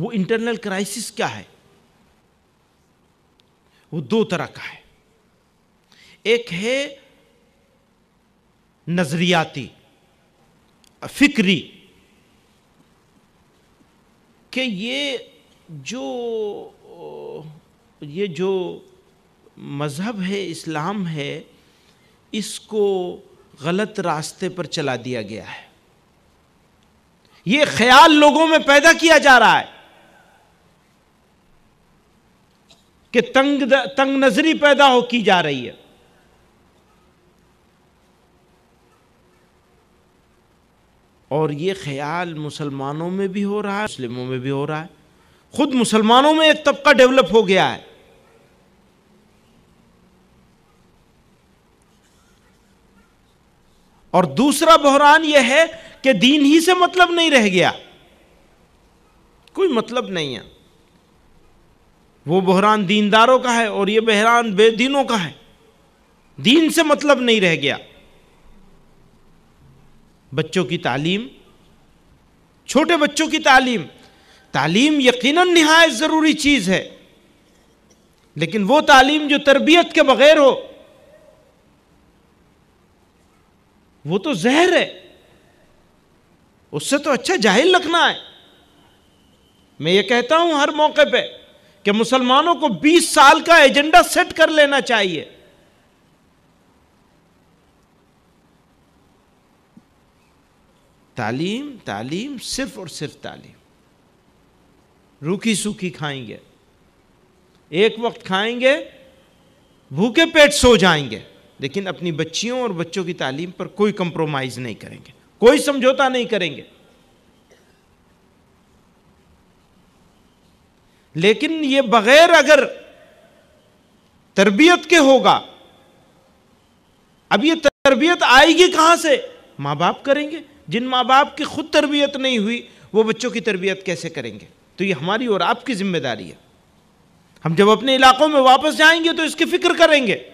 वो internal crisis क्या है वो दो तरह का है एक है नजरियाती फिक्री कि ये जो ये जो मज़हब है इस्लाम है इसको गलत रास्ते पर चला दिया गया है ये ख्याल लोगों में पैदा किया जा रहा है कि तंग तंग नजरी पैदा हो की जा रही है और ये ख्याल मुसलमानों में भी हो रहा है मुस्लिमों में भी हो रहा है खुद मुसलमानों में एक तबका डेवलप हो गया है और दूसरा बहरान यह है कि दीन ही से मतलब नहीं रह गया कोई मतलब नहीं है वो बहरान दीनदारों का है और ये बहरान बेदीनों का है दीन से मतलब नहीं रह गया बच्चों की तालीम छोटे बच्चों की तालीम तालीम यकीनन नहायत ज़रूरी चीज़ है लेकिन वो तालीम जो तरबियत के बगैर हो वो तो जहर है उससे तो अच्छा जाहिल रखना है मैं ये कहता हूं हर मौके पे कि मुसलमानों को 20 साल का एजेंडा सेट कर लेना चाहिए तालीम तालीम सिर्फ और सिर्फ तालीम रूखी सूखी खाएंगे एक वक्त खाएंगे भूखे पेट सो जाएंगे लेकिन अपनी बच्चियों और बच्चों की तालीम पर कोई कंप्रोमाइज़ नहीं करेंगे कोई समझौता नहीं करेंगे लेकिन ये बगैर अगर तरबियत के होगा अब ये तरबियत आएगी कहां से माँ बाप करेंगे जिन माँ बाप की खुद तरबियत नहीं हुई वो बच्चों की तरबियत कैसे करेंगे तो ये हमारी और आपकी जिम्मेदारी है हम जब अपने इलाकों में वापस जाएंगे तो इसकी फिक्र करेंगे